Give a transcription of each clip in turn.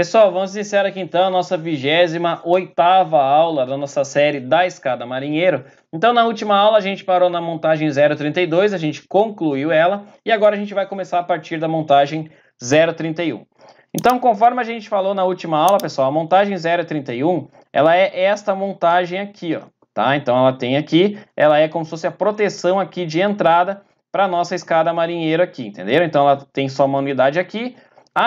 Pessoal, vamos iniciar aqui então a nossa 28 aula da nossa série da Escada Marinheiro. Então, na última aula, a gente parou na montagem 032, a gente concluiu ela, e agora a gente vai começar a partir da montagem 031. Então, conforme a gente falou na última aula, pessoal, a montagem 031, ela é esta montagem aqui, ó, tá? Então, ela tem aqui, ela é como se fosse a proteção aqui de entrada para a nossa escada marinheiro aqui, entenderam? Então, ela tem só uma unidade aqui,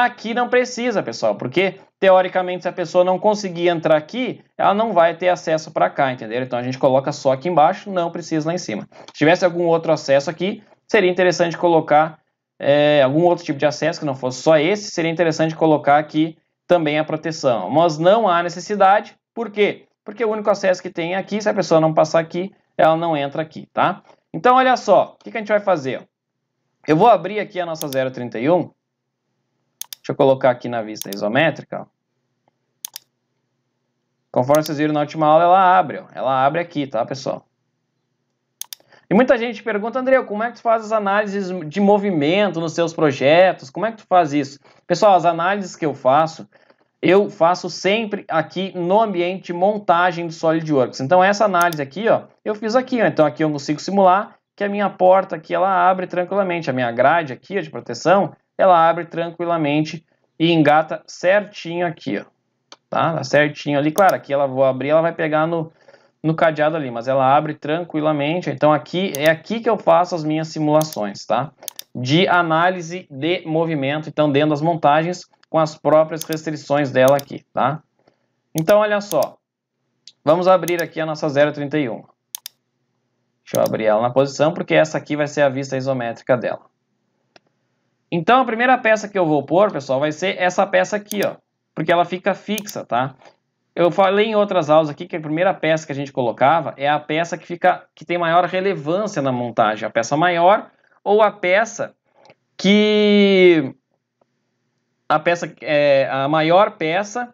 Aqui não precisa, pessoal, porque teoricamente se a pessoa não conseguir entrar aqui, ela não vai ter acesso para cá, entendeu? Então a gente coloca só aqui embaixo, não precisa lá em cima. Se tivesse algum outro acesso aqui, seria interessante colocar é, algum outro tipo de acesso que não fosse só esse, seria interessante colocar aqui também a proteção. Mas não há necessidade, por quê? Porque o único acesso que tem é aqui, se a pessoa não passar aqui, ela não entra aqui, tá? Então olha só, o que, que a gente vai fazer? Eu vou abrir aqui a nossa 031 Deixa eu colocar aqui na vista isométrica. Conforme vocês viram na última aula, ela abre. Ó. Ela abre aqui, tá, pessoal? E muita gente pergunta, André, como é que tu faz as análises de movimento nos seus projetos? Como é que tu faz isso? Pessoal, as análises que eu faço, eu faço sempre aqui no ambiente de montagem do SolidWorks. Então essa análise aqui, ó, eu fiz aqui, ó. Então aqui eu consigo simular que a minha porta aqui ela abre tranquilamente, a minha grade aqui de proteção, ela abre tranquilamente e engata certinho aqui, ó. Tá? Certinho ali, claro, aqui ela vou abrir, ela vai pegar no, no cadeado ali, mas ela abre tranquilamente. Então aqui é aqui que eu faço as minhas simulações, tá? De análise de movimento, então dentro das montagens com as próprias restrições dela aqui, tá? Então olha só. Vamos abrir aqui a nossa 031. Deixa eu abrir ela na posição porque essa aqui vai ser a vista isométrica dela. Então, a primeira peça que eu vou pôr, pessoal, vai ser essa peça aqui, ó. Porque ela fica fixa, tá? Eu falei em outras aulas aqui que a primeira peça que a gente colocava é a peça que, fica, que tem maior relevância na montagem. A peça maior ou a peça que... A peça é a maior peça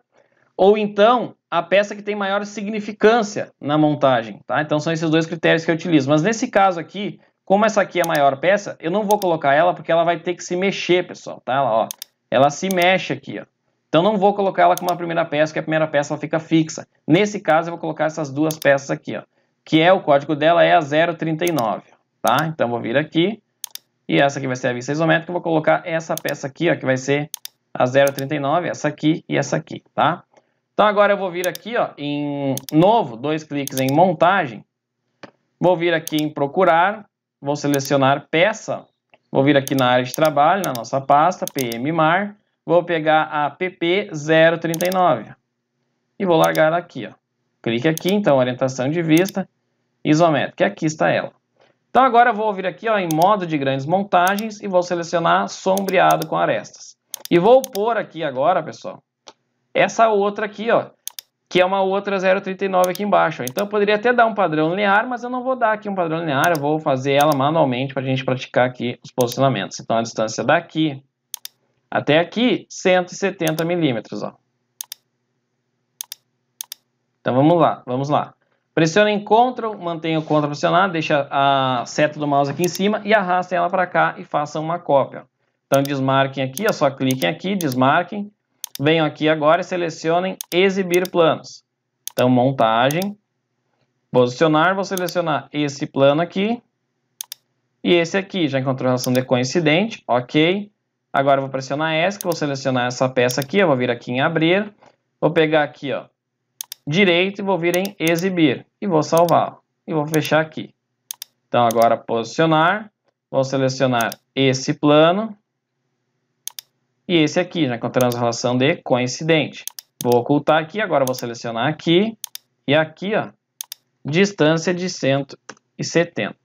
ou então a peça que tem maior significância na montagem, tá? Então são esses dois critérios que eu utilizo. Mas nesse caso aqui, como essa aqui é a maior peça, eu não vou colocar ela porque ela vai ter que se mexer, pessoal, tá? Ela, ó, ela se mexe aqui, ó. Então não vou colocar ela como a primeira peça, que a primeira peça ela fica fixa. Nesse caso eu vou colocar essas duas peças aqui, ó, que é o código dela é a 039, tá? Então vou vir aqui e essa aqui vai ser a vista isométrica, eu vou colocar essa peça aqui, ó, que vai ser a 039, essa aqui e essa aqui, tá? Então agora eu vou vir aqui, ó, em novo, dois cliques em montagem, vou vir aqui em procurar vou selecionar peça, vou vir aqui na área de trabalho, na nossa pasta, PMMAR, vou pegar a PP039 e vou largar aqui, ó. Clique aqui, então, orientação de vista, isométrica, aqui está ela. Então agora eu vou vir aqui ó, em modo de grandes montagens e vou selecionar sombreado com arestas. E vou pôr aqui agora, pessoal, essa outra aqui, ó, que é uma outra 0,39 aqui embaixo. Então eu poderia até dar um padrão linear, mas eu não vou dar aqui um padrão linear, eu vou fazer ela manualmente para a gente praticar aqui os posicionamentos. Então a distância daqui até aqui, 170 milímetros. Ó. Então vamos lá, vamos lá. Pressionem CTRL, mantenha o CTRL pressionado, deixa a seta do mouse aqui em cima e arrastem ela para cá e façam uma cópia. Então desmarquem aqui, só cliquem aqui, desmarquem, venham aqui agora e selecionem exibir planos. Então, montagem, posicionar, vou selecionar esse plano aqui e esse aqui. Já encontrou a relação de coincidente, ok. Agora vou pressionar ESC, vou selecionar essa peça aqui, eu vou vir aqui em abrir, vou pegar aqui, ó, direito e vou vir em exibir e vou salvar e vou fechar aqui. Então agora posicionar, vou selecionar esse plano e esse aqui, já né, com translação de coincidente. Vou ocultar aqui, agora vou selecionar aqui e aqui, ó, distância de 170.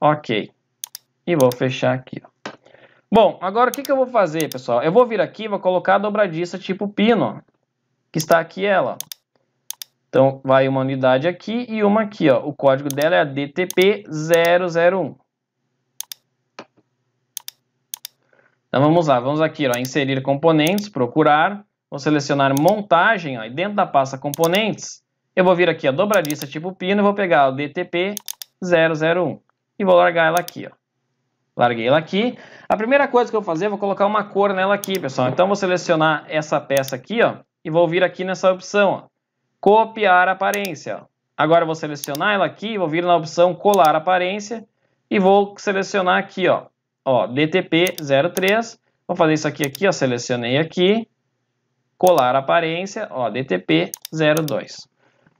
Ok. E vou fechar aqui. Ó. Bom, agora o que, que eu vou fazer, pessoal? Eu vou vir aqui vou colocar a dobradiça tipo pino, que está aqui ela. Então, vai uma unidade aqui e uma aqui. Ó. O código dela é a DTP 001. Então vamos lá, vamos aqui, ó, inserir componentes, procurar, vou selecionar montagem, ó, e dentro da pasta componentes, eu vou vir aqui a dobradiça tipo pino e vou pegar o DTP 001 e vou largar ela aqui, ó. Larguei ela aqui. A primeira coisa que eu vou fazer, eu vou colocar uma cor nela aqui, pessoal. Então vou selecionar essa peça aqui, ó, e vou vir aqui nessa opção, ó, copiar aparência, ó. Agora eu vou selecionar ela aqui, vou vir na opção colar aparência e vou selecionar aqui, ó, ó, DTP03, vou fazer isso aqui, aqui, ó, selecionei aqui, colar aparência, ó, DTP02.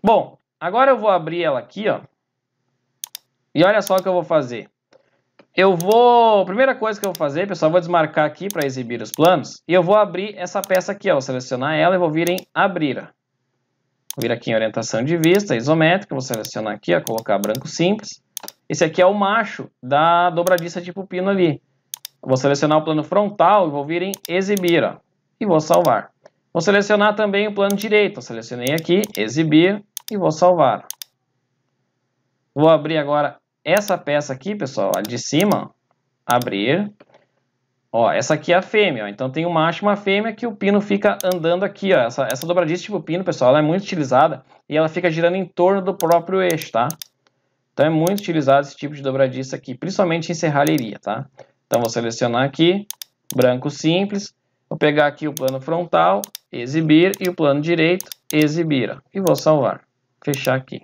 Bom, agora eu vou abrir ela aqui, ó, e olha só o que eu vou fazer. Eu vou, primeira coisa que eu vou fazer, pessoal, vou desmarcar aqui para exibir os planos, e eu vou abrir essa peça aqui, ó, vou selecionar ela e vou vir em abrir, Vou vir aqui em orientação de vista, isométrica, vou selecionar aqui, ó, colocar branco simples. Esse aqui é o macho da dobradiça de pupino ali. Vou selecionar o plano frontal e vou vir em exibir, ó, e vou salvar. Vou selecionar também o plano direito. selecionei aqui, exibir e vou salvar. Vou abrir agora essa peça aqui, pessoal, a de cima, abrir. Ó, essa aqui é a fêmea, ó. então tem um macho e uma fêmea que o pino fica andando aqui, ó. Essa, essa dobradiça tipo pino, pessoal, ela é muito utilizada e ela fica girando em torno do próprio eixo, tá? Então é muito utilizado esse tipo de dobradiça aqui, principalmente em serralheria, tá? Então vou selecionar aqui, branco simples, vou pegar aqui o plano frontal, exibir, e o plano direito, exibir, ó, e vou salvar, fechar aqui.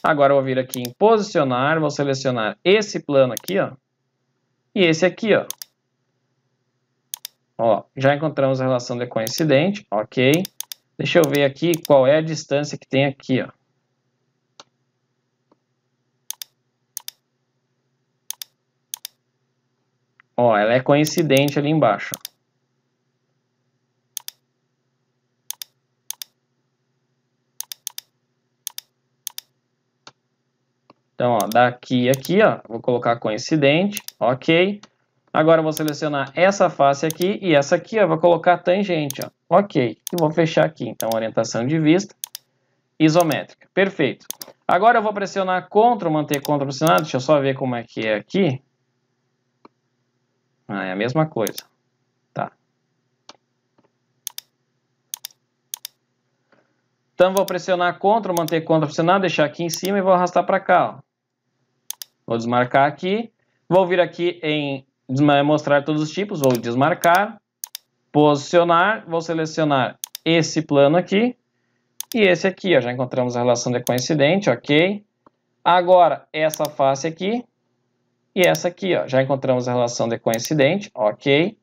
Agora vou vir aqui em posicionar, vou selecionar esse plano aqui, ó, e esse aqui, ó. Ó, já encontramos a relação de coincidente, ok. Deixa eu ver aqui qual é a distância que tem aqui, ó. Ó, ela é coincidente ali embaixo. Então, ó, daqui aqui, ó, vou colocar coincidente, ok. Agora vou selecionar essa face aqui e essa aqui, ó, vou colocar tangente, ó, ok. E vou fechar aqui, então, orientação de vista isométrica, perfeito. Agora eu vou pressionar CTRL, manter CTRL pressionado, deixa eu só ver como é que é aqui. Ah, é a mesma coisa. Tá. Então vou pressionar Ctrl, manter Ctrl pressionado, deixar aqui em cima e vou arrastar para cá. Ó. Vou desmarcar aqui. Vou vir aqui em mostrar todos os tipos, vou desmarcar, posicionar, vou selecionar esse plano aqui e esse aqui, ó, já encontramos a relação de coincidente, ok? Agora, essa face aqui, e essa aqui, ó, já encontramos a relação de coincidente, ok.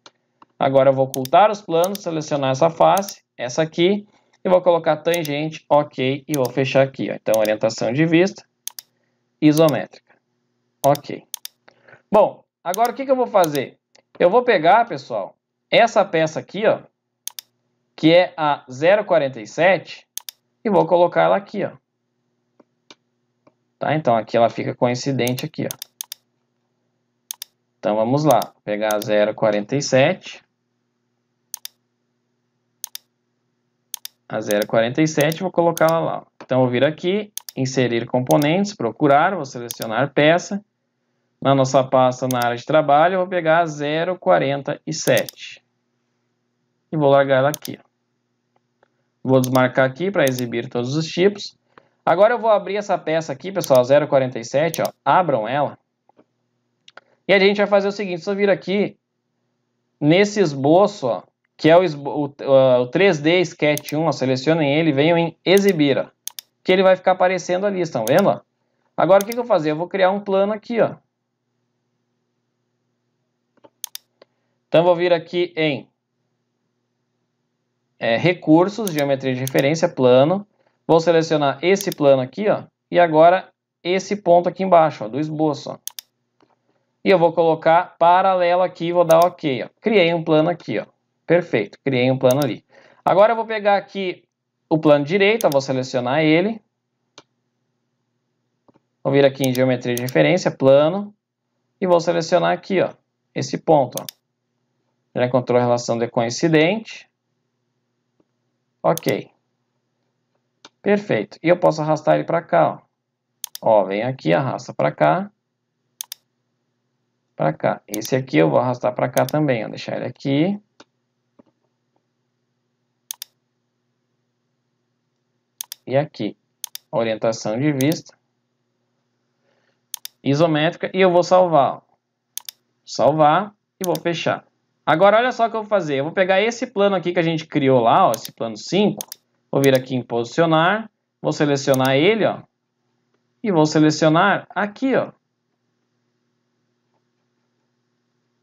Agora eu vou ocultar os planos, selecionar essa face, essa aqui, e vou colocar tangente, ok, e vou fechar aqui. Ó. Então, orientação de vista, isométrica, ok. Bom, agora o que, que eu vou fazer? Eu vou pegar, pessoal, essa peça aqui, ó, que é a 047, e vou colocar ela aqui, ó. Tá? Então, aqui ela fica coincidente aqui, ó. Então vamos lá, Vou pegar 0,47. A 0,47 vou colocar ela lá. Então vou vir aqui, inserir componentes, procurar, vou selecionar peça. Na nossa pasta na área de trabalho, eu vou pegar 0,47. E vou largar ela aqui. Vou desmarcar aqui para exibir todos os tipos. Agora eu vou abrir essa peça aqui, pessoal, 0,47, ó. Abram ela. E a gente vai fazer o seguinte, só vir aqui nesse esboço, ó, que é o, o, ah, o 3D Sketch 1, ó, selecionem ele, venham em Exibir, ó, que ele vai ficar aparecendo ali, estão vendo? Agora o que, que eu vou fazer? Eu vou criar um plano aqui, ó. Então vou vir aqui em é, Recursos, Geometria de Referência, Plano. Vou selecionar esse plano aqui, ó, e agora esse ponto aqui embaixo, ó, do esboço, ó. E eu vou colocar paralelo aqui, vou dar OK. Ó. Criei um plano aqui, ó. perfeito, criei um plano ali. Agora eu vou pegar aqui o plano direito, vou selecionar ele. Vou vir aqui em geometria de referência, plano, e vou selecionar aqui, ó, esse ponto. Ó. Já encontrou a relação de coincidente. Ok. Perfeito. E eu posso arrastar ele para cá, ó. Ó, vem aqui, arrasta para cá para cá. Esse aqui eu vou arrastar para cá também, vou deixar ele aqui. E aqui, orientação de vista, isométrica, e eu vou salvar. Salvar e vou fechar. Agora olha só o que eu vou fazer, eu vou pegar esse plano aqui que a gente criou lá, ó, esse plano 5, vou vir aqui em posicionar, vou selecionar ele, ó, e vou selecionar aqui, ó,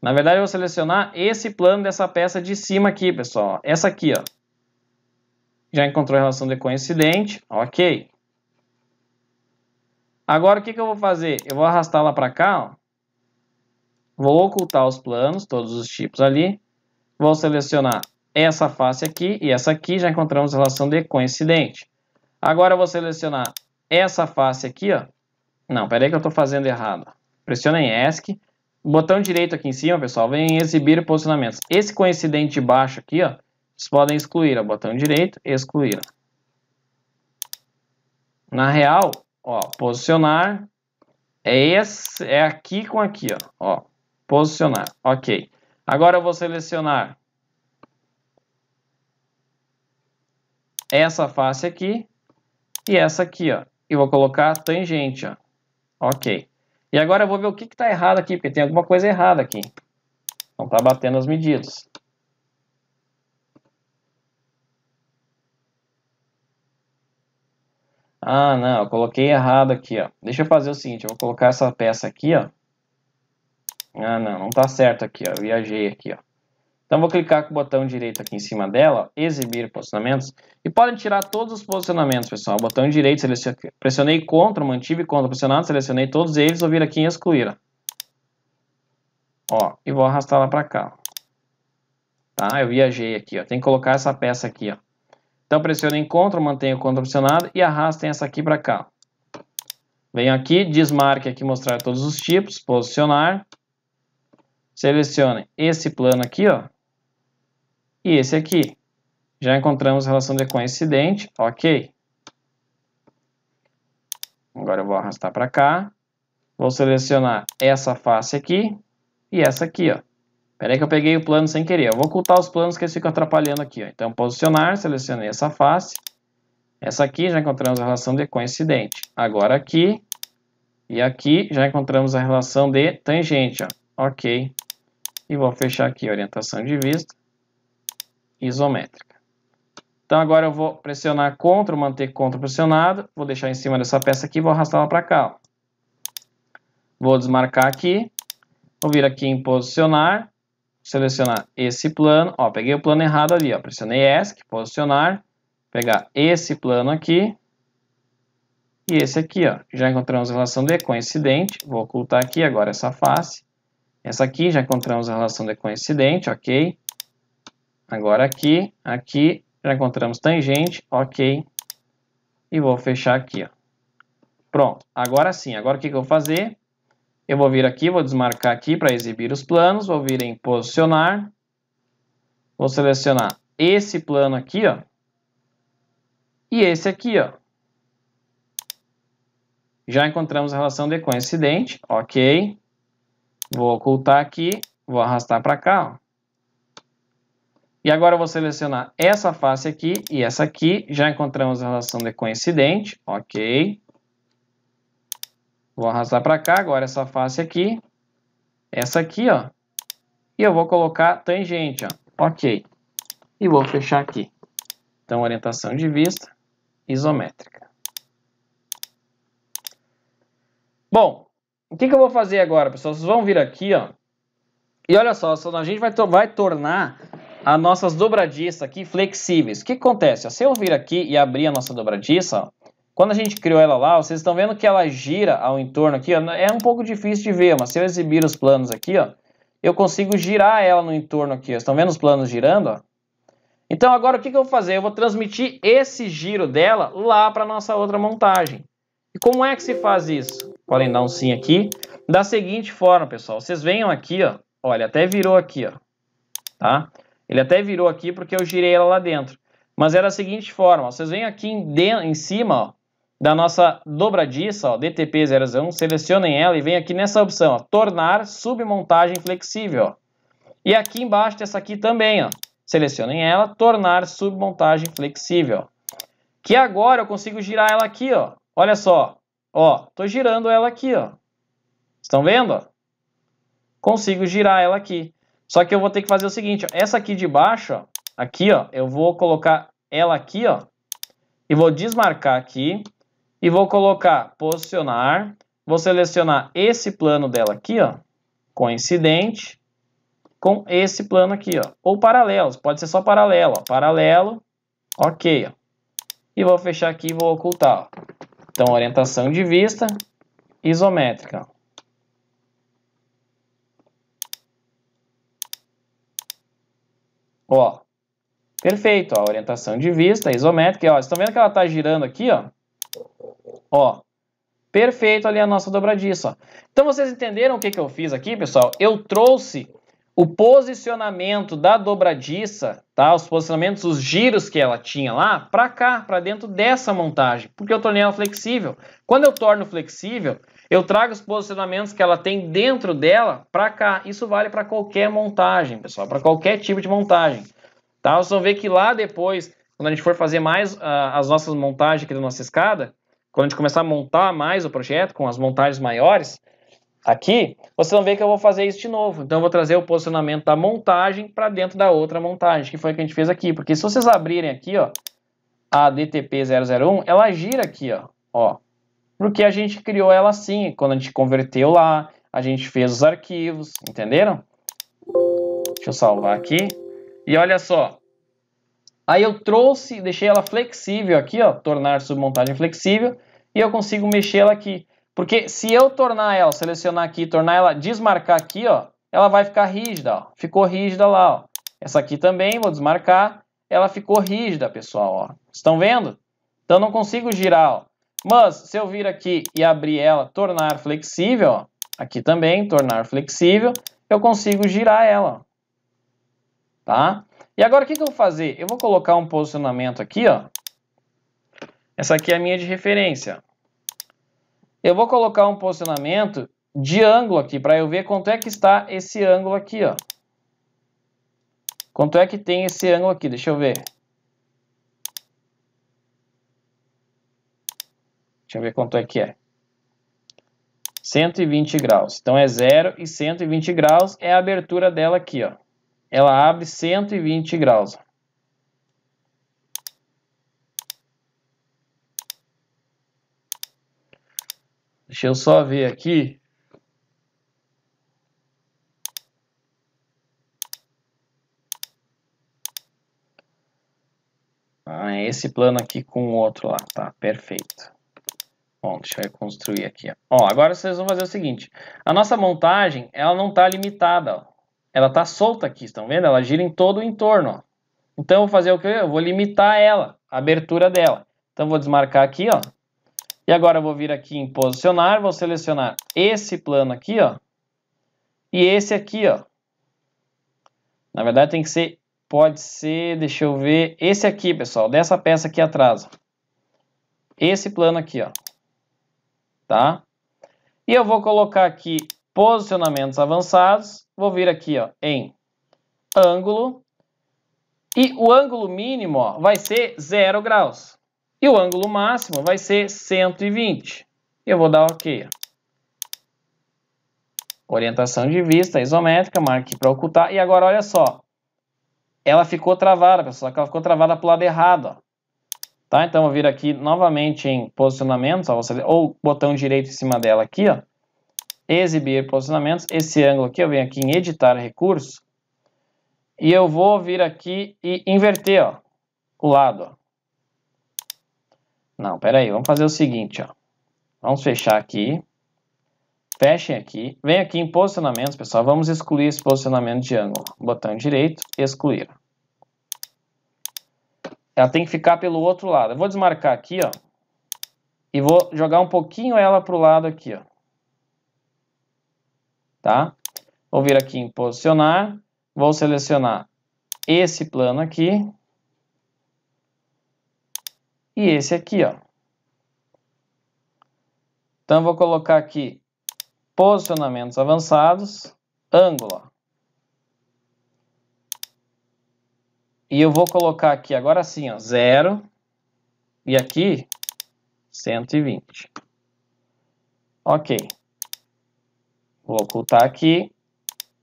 Na verdade, eu vou selecionar esse plano dessa peça de cima aqui, pessoal. Essa aqui, ó. Já encontrou a relação de coincidente. Ok. Agora, o que, que eu vou fazer? Eu vou arrastar lá para cá, ó. Vou ocultar os planos, todos os tipos ali. Vou selecionar essa face aqui e essa aqui. Já encontramos a relação de coincidente. Agora, eu vou selecionar essa face aqui, ó. Não, peraí que eu estou fazendo errado. Pressiona em ESC o botão direito aqui em cima, pessoal, vem exibir posicionamentos. Esse coincidente baixo aqui, ó, vocês podem excluir. Ó, botão direito, excluir. Na real, ó, posicionar é, esse, é aqui com aqui, ó, ó. Posicionar, ok. Agora eu vou selecionar essa face aqui e essa aqui, ó. E vou colocar tangente, ó. Ok. E agora eu vou ver o que está errado aqui, porque tem alguma coisa errada aqui. Não está batendo as medidas. Ah, não, eu coloquei errado aqui, ó. Deixa eu fazer o seguinte, eu vou colocar essa peça aqui, ó. Ah, não, não está certo aqui, ó. Eu viajei aqui, ó. Então vou clicar com o botão direito aqui em cima dela, ó, exibir posicionamentos, e podem tirar todos os posicionamentos, pessoal. botão direito, pressionei contra, mantive contra pressionado, selecionei todos eles, vou vir aqui em excluir. Ó, e vou arrastar lá para cá. Tá? Eu viajei aqui, ó. Tem que colocar essa peça aqui, ó. Então pressionei contra, mantenho contra pressionado e arrastem essa aqui para cá. Venho aqui, desmarque aqui, mostrar todos os tipos, posicionar. Selecione esse plano aqui, ó, e esse aqui. Já encontramos a relação de coincidente, ok. Agora eu vou arrastar para cá. Vou selecionar essa face aqui e essa aqui, ó. Pera aí que eu peguei o plano sem querer. Eu vou ocultar os planos que eles ficam atrapalhando aqui, ó. Então, posicionar, selecionei essa face. Essa aqui já encontramos a relação de coincidente. Agora aqui e aqui já encontramos a relação de tangente, ó. Ok. E vou fechar aqui orientação de vista isométrica. Então agora eu vou pressionar CTRL, manter CTRL pressionado, vou deixar em cima dessa peça aqui, vou arrastar ela para cá. Vou desmarcar aqui, vou vir aqui em posicionar, selecionar esse plano, ó, peguei o plano errado ali, ó, pressionei ESC, é posicionar, pegar esse plano aqui e esse aqui, ó, já encontramos a relação de coincidente, vou ocultar aqui agora essa face, essa aqui já encontramos a relação de coincidente, ok, Agora aqui, aqui, já encontramos tangente, ok. E vou fechar aqui, ó. Pronto, agora sim, agora o que, que eu vou fazer? Eu vou vir aqui, vou desmarcar aqui para exibir os planos, vou vir em posicionar, vou selecionar esse plano aqui, ó, e esse aqui, ó. Já encontramos a relação de coincidente, ok. Vou ocultar aqui, vou arrastar para cá, ó. E agora eu vou selecionar essa face aqui e essa aqui. Já encontramos a relação de coincidente, ok. Vou arrastar para cá, agora essa face aqui, essa aqui, ó. E eu vou colocar tangente, ó. ok. E vou fechar aqui. Então, orientação de vista isométrica. Bom, o que, que eu vou fazer agora, pessoal? Vocês vão vir aqui, ó. E olha só, a gente vai, to vai tornar as nossas dobradiças aqui flexíveis. O que acontece? Se eu vir aqui e abrir a nossa dobradiça, quando a gente criou ela lá, vocês estão vendo que ela gira ao entorno aqui, é um pouco difícil de ver, mas se eu exibir os planos aqui, ó, eu consigo girar ela no entorno aqui. Vocês Estão vendo os planos girando? Ó? Então agora o que, que eu vou fazer? Eu vou transmitir esse giro dela lá para nossa outra montagem. E como é que se faz isso? Podem dar um sim aqui. Da seguinte forma, pessoal. Vocês venham aqui, ó. Olha, até virou aqui, ó. Tá? Ele até virou aqui porque eu girei ela lá dentro. Mas era a seguinte forma, vocês vêm aqui em, de, em cima ó, da nossa dobradiça, ó, DTP001, selecionem ela e vem aqui nessa opção, ó, tornar submontagem flexível. E aqui embaixo dessa essa aqui também, ó, selecionem ela, tornar submontagem flexível. Que agora eu consigo girar ela aqui, ó. olha só, ó, tô girando ela aqui, ó. estão vendo? Consigo girar ela aqui. Só que eu vou ter que fazer o seguinte, ó, essa aqui de baixo, ó, aqui, ó, eu vou colocar ela aqui, ó, e vou desmarcar aqui, e vou colocar posicionar, vou selecionar esse plano dela aqui, ó, coincidente, com esse plano aqui, ó, ou paralelos, pode ser só paralelo, ó, paralelo, ok, ó, e vou fechar aqui e vou ocultar, ó. Então, orientação de vista, isométrica, Ó, perfeito, ó, orientação de vista, isométrica, ó, vocês estão vendo que ela está girando aqui, ó? Ó, perfeito ali a nossa dobradiça, ó. Então vocês entenderam o que, que eu fiz aqui, pessoal? Eu trouxe o posicionamento da dobradiça, tá? Os posicionamentos, os giros que ela tinha lá, para cá, para dentro dessa montagem, porque eu tornei ela flexível. Quando eu torno flexível, eu trago os posicionamentos que ela tem dentro dela para cá. Isso vale para qualquer montagem, pessoal, para qualquer tipo de montagem. Tá? Vocês vão ver que lá depois, quando a gente for fazer mais uh, as nossas montagens aqui da nossa escada, quando a gente começar a montar mais o projeto com as montagens maiores, aqui, vocês vão ver que eu vou fazer isso de novo. Então eu vou trazer o posicionamento da montagem para dentro da outra montagem, que foi o que a gente fez aqui. Porque se vocês abrirem aqui, ó, a DTP001, ela gira aqui, ó, ó porque a gente criou ela assim, quando a gente converteu lá, a gente fez os arquivos, entenderam? Deixa eu salvar aqui. E olha só. Aí eu trouxe, deixei ela flexível aqui, ó, tornar submontagem flexível, e eu consigo mexer ela aqui. Porque se eu tornar ela, selecionar aqui, tornar ela, desmarcar aqui, ó, ela vai ficar rígida, ó. Ficou rígida lá, ó. Essa aqui também, vou desmarcar, ela ficou rígida, pessoal, ó. Estão vendo? Então não consigo girar, ó. Mas se eu vir aqui e abrir ela, tornar flexível, ó, aqui também, tornar flexível, eu consigo girar ela. Tá? E agora o que, que eu vou fazer? Eu vou colocar um posicionamento aqui, ó. Essa aqui é a minha de referência. Eu vou colocar um posicionamento de ângulo aqui, para eu ver quanto é que está esse ângulo aqui, ó. Quanto é que tem esse ângulo aqui, deixa eu ver. Deixa eu ver quanto é que é. 120 graus. Então é 0 e 120 graus é a abertura dela aqui, ó. Ela abre 120 graus. Deixa eu só ver aqui. Ah, é esse plano aqui com o outro lá, tá? Perfeito. Bom, deixa eu reconstruir aqui. Ó. agora vocês vão fazer o seguinte. A nossa montagem, ela não está limitada. Ó. Ela está solta aqui, estão vendo? Ela gira em todo o entorno. Ó. Então, eu vou fazer o que? Eu vou limitar ela, a abertura dela. Então, vou desmarcar aqui, ó. E agora eu vou vir aqui em posicionar, vou selecionar esse plano aqui, ó. E esse aqui, ó. Na verdade, tem que ser, pode ser, deixa eu ver, esse aqui, pessoal, dessa peça aqui atrás. Ó. Esse plano aqui, ó tá? E eu vou colocar aqui posicionamentos avançados, vou vir aqui ó, em ângulo, e o ângulo mínimo ó, vai ser 0 graus, e o ângulo máximo vai ser 120. Eu vou dar OK. Orientação de vista isométrica, marque para ocultar, e agora olha só, ela ficou travada, pessoal, ela ficou travada para o lado errado, ó. Tá? Então, eu vou vir aqui novamente em posicionamentos, ó, você, ou botão direito em cima dela aqui, ó, exibir posicionamentos, esse ângulo aqui, eu venho aqui em editar recurso, e eu vou vir aqui e inverter ó, o lado. Ó. Não, peraí, vamos fazer o seguinte, ó. vamos fechar aqui, fechem aqui, vem aqui em posicionamentos, pessoal, vamos excluir esse posicionamento de ângulo, botão direito, excluir. Ela tem que ficar pelo outro lado. Eu vou desmarcar aqui, ó. E vou jogar um pouquinho ela pro lado aqui, ó. Tá? Vou vir aqui em posicionar. Vou selecionar esse plano aqui. E esse aqui, ó. Então, vou colocar aqui posicionamentos avançados, ângulo. E eu vou colocar aqui agora sim, ó, 0 e aqui 120. Ok. Vou ocultar aqui.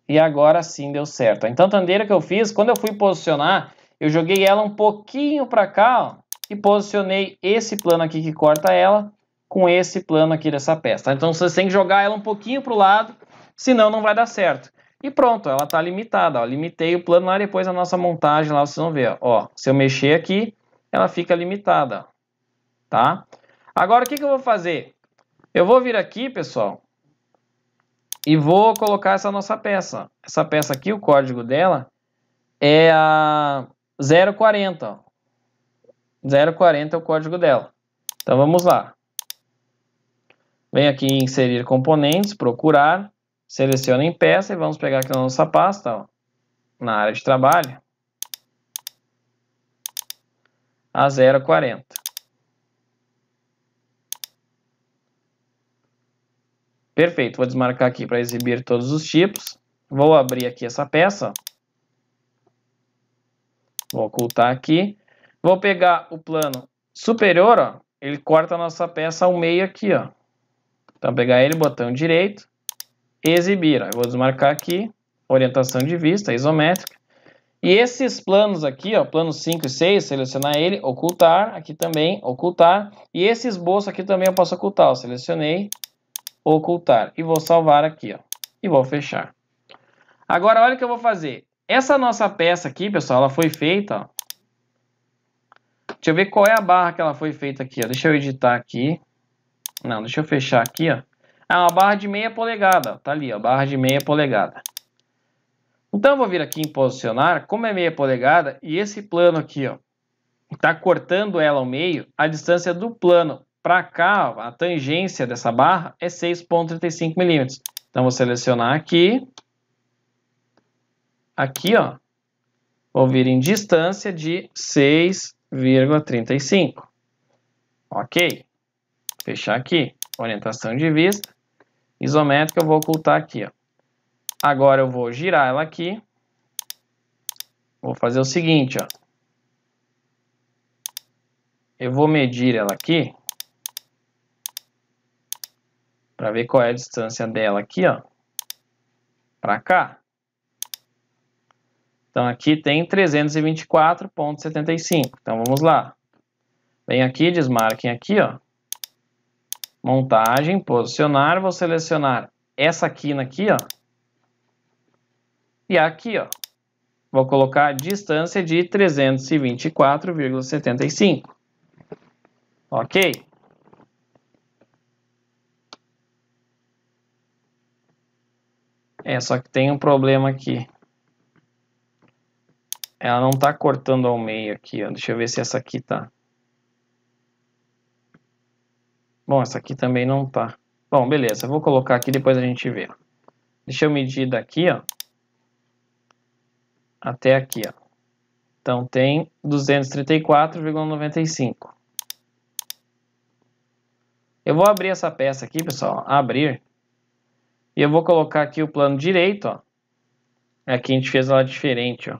E agora sim deu certo. Então, a tandeira que eu fiz, quando eu fui posicionar, eu joguei ela um pouquinho para cá ó, e posicionei esse plano aqui que corta ela com esse plano aqui dessa peça. Tá? Então, você tem que jogar ela um pouquinho para o lado, senão não vai dar certo. E pronto, ela está limitada. Ó. Limitei o plano lá, depois a nossa montagem lá, vocês vão ver. Ó, se eu mexer aqui, ela fica limitada. Tá? Agora, o que, que eu vou fazer? Eu vou vir aqui, pessoal, e vou colocar essa nossa peça. Essa peça aqui, o código dela é a 040. Ó. 040 é o código dela. Então, vamos lá. Venho aqui em inserir componentes, procurar. Seleciona em peça e vamos pegar aqui na nossa pasta, ó, na área de trabalho, a 040. Perfeito, vou desmarcar aqui para exibir todos os tipos. Vou abrir aqui essa peça. Vou ocultar aqui. Vou pegar o plano superior, ó, ele corta a nossa peça ao meio aqui. Ó. Então, pegar ele, botão direito, exibir. Eu vou desmarcar aqui, orientação de vista, isométrica. E esses planos aqui, ó, planos 5 e 6, selecionar ele, ocultar, aqui também, ocultar. E esse esboço aqui também eu posso ocultar, ó, selecionei, ocultar. E vou salvar aqui, ó, e vou fechar. Agora, olha o que eu vou fazer. Essa nossa peça aqui, pessoal, ela foi feita, ó. Deixa eu ver qual é a barra que ela foi feita aqui, ó. Deixa eu editar aqui. Não, deixa eu fechar aqui, ó. É uma barra de meia polegada, tá ali, ó, barra de meia polegada. Então eu vou vir aqui em posicionar, como é meia polegada, e esse plano aqui, ó, tá cortando ela ao meio, a distância do plano para cá, ó, a tangência dessa barra é 6.35 milímetros. Então vou selecionar aqui, aqui, ó, vou vir em distância de 6,35. Ok, fechar aqui, orientação de vista isométrica, eu vou ocultar aqui. Ó. Agora eu vou girar ela aqui. Vou fazer o seguinte, ó. Eu vou medir ela aqui para ver qual é a distância dela aqui, ó, para cá. Então aqui tem 324.75. Então vamos lá. Vem aqui, desmarquem aqui, ó montagem, posicionar, vou selecionar essa quina aqui, ó, e aqui, ó, vou colocar a distância de 324,75. Ok. É, só que tem um problema aqui. Ela não está cortando ao meio aqui, ó. Deixa eu ver se essa aqui tá. Bom, essa aqui também não tá. Bom, beleza, vou colocar aqui, depois a gente vê. Deixa eu medir daqui, ó, até aqui, ó. Então tem 234,95. Eu vou abrir essa peça aqui, pessoal, abrir. E eu vou colocar aqui o plano direito, ó. Aqui é a gente fez ela diferente, ó.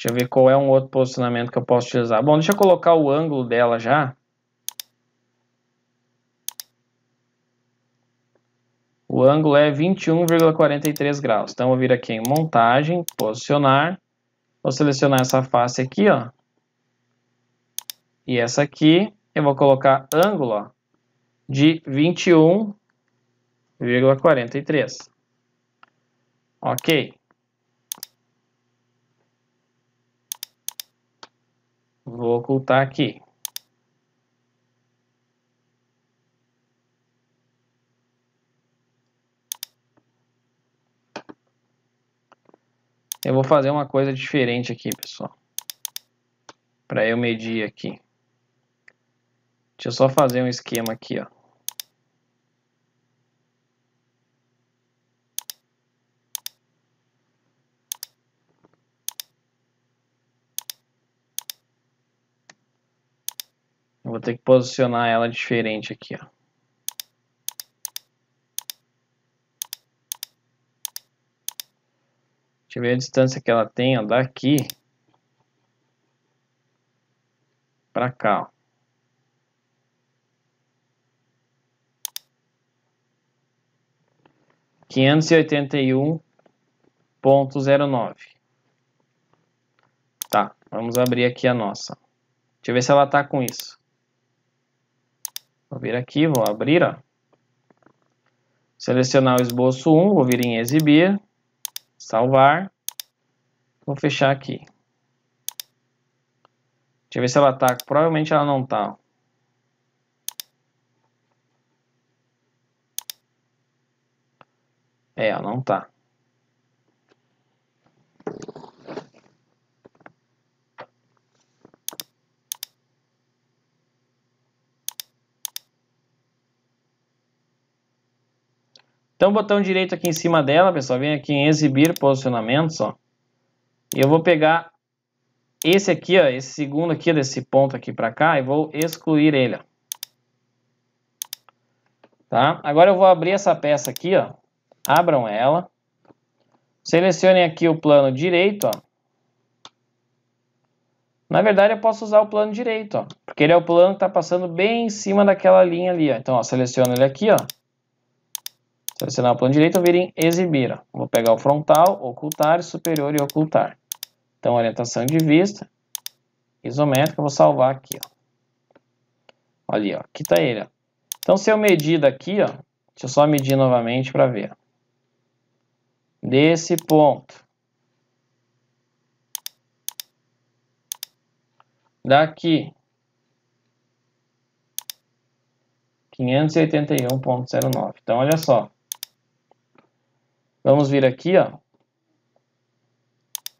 Deixa eu ver qual é um outro posicionamento que eu posso utilizar. Bom, deixa eu colocar o ângulo dela já. O ângulo é 21,43 graus. Então, eu vou vir aqui em montagem, posicionar. Vou selecionar essa face aqui, ó. E essa aqui, eu vou colocar ângulo, ó, de 21,43. Ok. Vou ocultar aqui. Eu vou fazer uma coisa diferente aqui, pessoal. Para eu medir aqui. Deixa eu só fazer um esquema aqui, ó. vou ter que posicionar ela diferente aqui, ó. Deixa eu ver a distância que ela tem, ó, daqui para cá, ó. Quinhentos e oitenta e um ponto zero nove. Tá, vamos abrir aqui a nossa. Deixa eu ver se ela tá com isso. Vou vir aqui, vou abrir, ó. Selecionar o esboço 1, vou vir em exibir, salvar, vou fechar aqui. Deixa eu ver se ela tá, provavelmente ela não tá. É, ela não tá. Então, botão direito aqui em cima dela, pessoal, vem aqui em exibir posicionamentos, ó. E eu vou pegar esse aqui, ó, esse segundo aqui, desse ponto aqui para cá, e vou excluir ele, ó. Tá? Agora eu vou abrir essa peça aqui, ó. Abram ela. Selecionem aqui o plano direito, ó. Na verdade, eu posso usar o plano direito, ó, porque ele é o plano que está passando bem em cima daquela linha ali. Ó. Então, ó, seleciono ele aqui, ó, Selecionar o plano direito, eu vir em exibir. Ó. Vou pegar o frontal, ocultar, superior e ocultar. Então, orientação de vista, isométrica, vou salvar aqui. Ó. Ali, ó. aqui está ele. Ó. Então, se eu medir daqui, ó, deixa eu só medir novamente para ver. Desse ponto. Daqui. 581.09. Então, olha só. Vamos vir aqui, ó,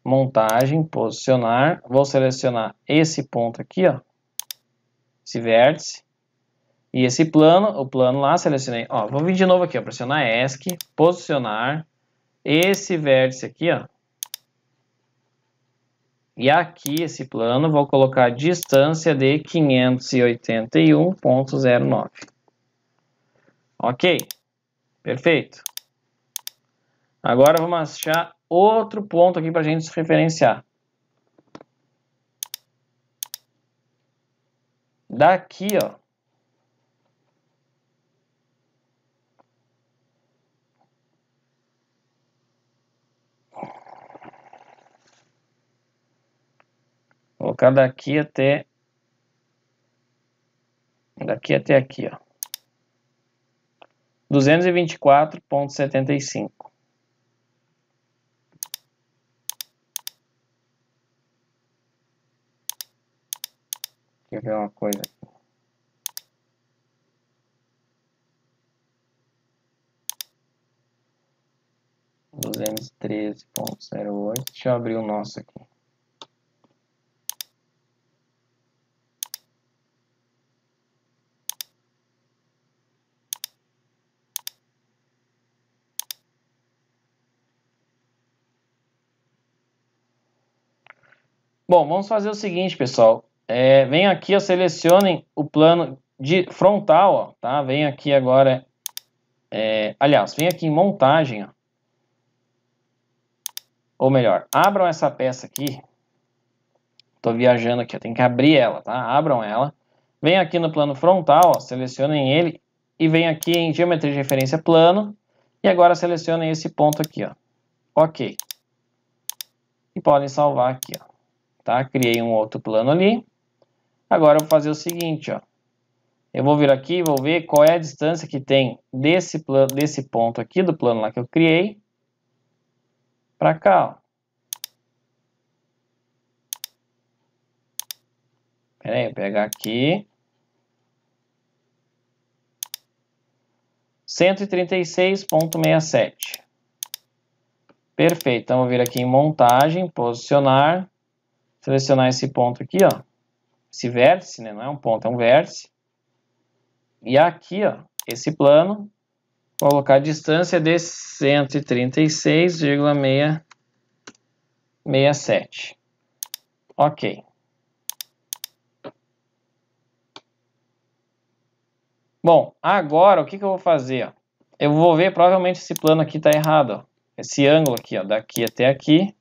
montagem, posicionar, vou selecionar esse ponto aqui, ó, esse vértice, e esse plano, o plano lá, selecionei, ó, vou vir de novo aqui, ó, pressionar ESC, posicionar, esse vértice aqui, ó, e aqui, esse plano, vou colocar distância de 581.09. Ok, perfeito. Agora vamos achar outro ponto aqui para a gente se referenciar. Daqui, ó. Colocar daqui até daqui até aqui, ó. 224.75. Quer ver uma coisa aqui. Usemos 13.08. Deixa eu abrir o nosso aqui. Bom, vamos fazer o seguinte, pessoal é, vem aqui, selecionem o plano de frontal, ó, tá? Vem aqui agora, é, aliás, vem aqui em montagem, ó. Ou melhor, abram essa peça aqui. Tô viajando aqui, tem que abrir ela, tá? Abram ela. Vem aqui no plano frontal, ó, selecionem ele e vem aqui em geometria de referência plano. E agora selecionem esse ponto aqui, ó. Ok. E podem salvar aqui, ó. Tá? Criei um outro plano ali. Agora eu vou fazer o seguinte, ó. Eu vou vir aqui e vou ver qual é a distância que tem desse, plano, desse ponto aqui, do plano lá que eu criei, para cá. Ó. Pera aí, eu pegar aqui. 136.67. Perfeito. Então, eu vou vir aqui em montagem, posicionar, selecionar esse ponto aqui, ó esse vértice, né, não é um ponto, é um vértice. E aqui, ó, esse plano, colocar a distância de 136,667. Ok. Bom, agora o que, que eu vou fazer? Ó? Eu vou ver, provavelmente esse plano aqui está errado. Ó. Esse ângulo aqui, ó, daqui até aqui,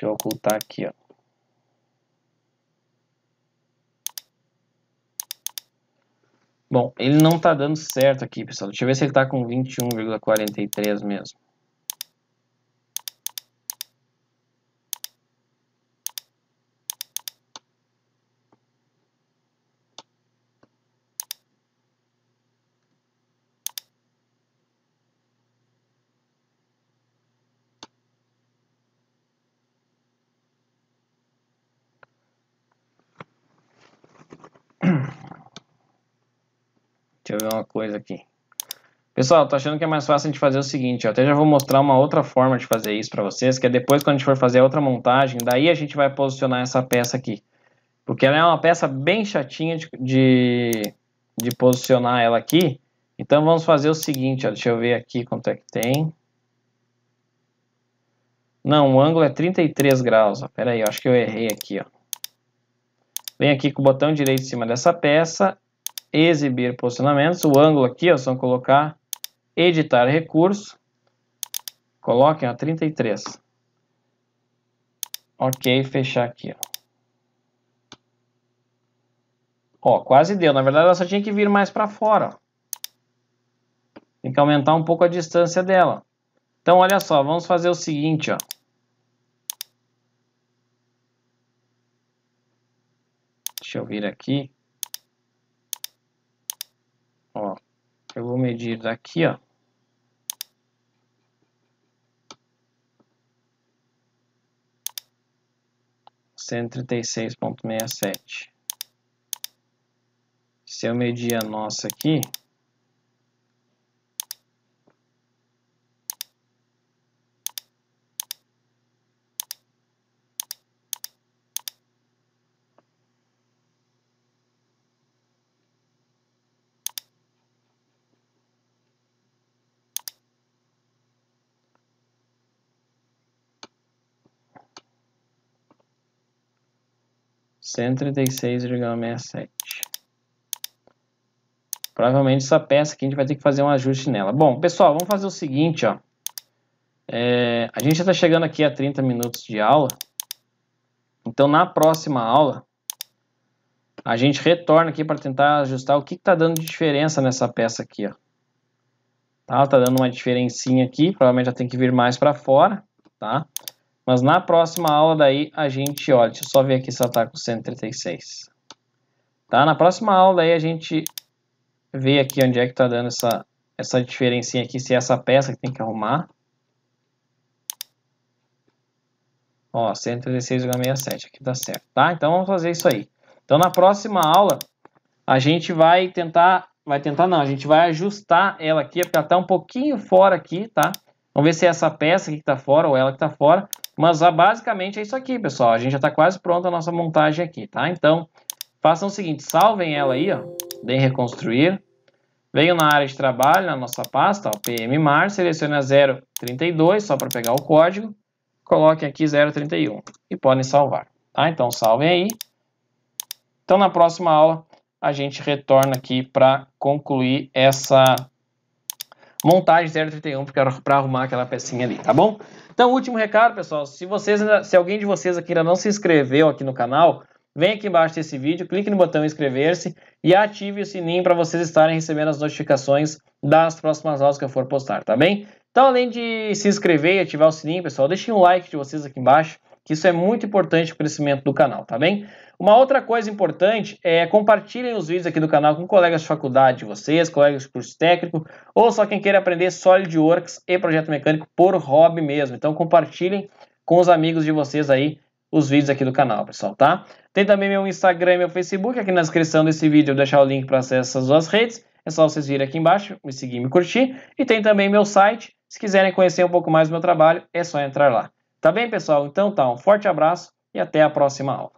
Deixa eu ocultar aqui, ó. Bom, ele não está dando certo aqui, pessoal. Deixa eu ver se ele está com 21,43 mesmo. Deixa eu ver uma coisa aqui. Pessoal, tô achando que é mais fácil a gente fazer o seguinte, eu até já vou mostrar uma outra forma de fazer isso para vocês, que é depois quando a gente for fazer a outra montagem, daí a gente vai posicionar essa peça aqui. Porque ela é uma peça bem chatinha de, de, de posicionar ela aqui. Então vamos fazer o seguinte, ó, deixa eu ver aqui quanto é que tem. Não, o ângulo é 33 graus, pera aí, eu acho que eu errei aqui, ó. Vem aqui com o botão direito em cima dessa peça exibir posicionamentos. O ângulo aqui, ó, só colocar editar recurso. Coloquem, ó, 33. Ok, fechar aqui, ó. Ó, quase deu. Na verdade, ela só tinha que vir mais para fora. Ó. Tem que aumentar um pouco a distância dela. Então, olha só, vamos fazer o seguinte, ó. Deixa eu vir aqui. Ó, eu vou medir daqui, ó. Cento e seis ponto sete. Se eu medir a nossa aqui, 136,67. Provavelmente essa peça aqui a gente vai ter que fazer um ajuste nela. Bom, pessoal, vamos fazer o seguinte, ó. É, a gente já está chegando aqui a 30 minutos de aula. Então, na próxima aula, a gente retorna aqui para tentar ajustar o que está dando de diferença nessa peça aqui, ó. Tá, tá dando uma diferencinha aqui, provavelmente já tem que vir mais para fora, tá? Mas na próxima aula daí a gente olha. Deixa eu só ver aqui se ela está com 136. Tá? Na próxima aula daí a gente vê aqui onde é que está dando essa, essa diferencinha aqui, se é essa peça que tem que arrumar. Ó, 136,67 aqui tá certo, tá? Então vamos fazer isso aí. Então na próxima aula a gente vai tentar, vai tentar não, a gente vai ajustar ela aqui, porque ela tá um pouquinho fora aqui, tá? Vamos ver se é essa peça aqui que tá fora ou ela que tá fora. Mas ah, basicamente é isso aqui, pessoal. A gente já está quase pronto a nossa montagem aqui, tá? Então, façam o seguinte, salvem ela aí, ó. Deem reconstruir. Venham na área de trabalho, na nossa pasta, ó, PMMAR, selecione a 032, só para pegar o código. Coloquem aqui 031 e podem salvar, tá? Então, salvem aí. Então, na próxima aula, a gente retorna aqui para concluir essa montagem 031 para arrumar aquela pecinha ali, tá bom? Então, último recado, pessoal, se vocês se alguém de vocês aqui ainda não se inscreveu aqui no canal, vem aqui embaixo desse vídeo, clique no botão inscrever-se e ative o sininho para vocês estarem recebendo as notificações das próximas aulas que eu for postar, tá bem? Então, além de se inscrever e ativar o sininho, pessoal, deixem um like de vocês aqui embaixo, que isso é muito importante para o crescimento do canal, tá bem? Uma outra coisa importante é compartilhem os vídeos aqui do canal com colegas de faculdade de vocês, colegas de curso técnico, ou só quem queira aprender SolidWorks e projeto mecânico por hobby mesmo. Então compartilhem com os amigos de vocês aí os vídeos aqui do canal, pessoal, tá? Tem também meu Instagram e meu Facebook, aqui na descrição desse vídeo eu vou deixar o link para acessar essas duas redes. É só vocês virem aqui embaixo, me seguir, me curtir. E tem também meu site, se quiserem conhecer um pouco mais do meu trabalho, é só entrar lá. Tá bem, pessoal? Então tá, um forte abraço e até a próxima aula.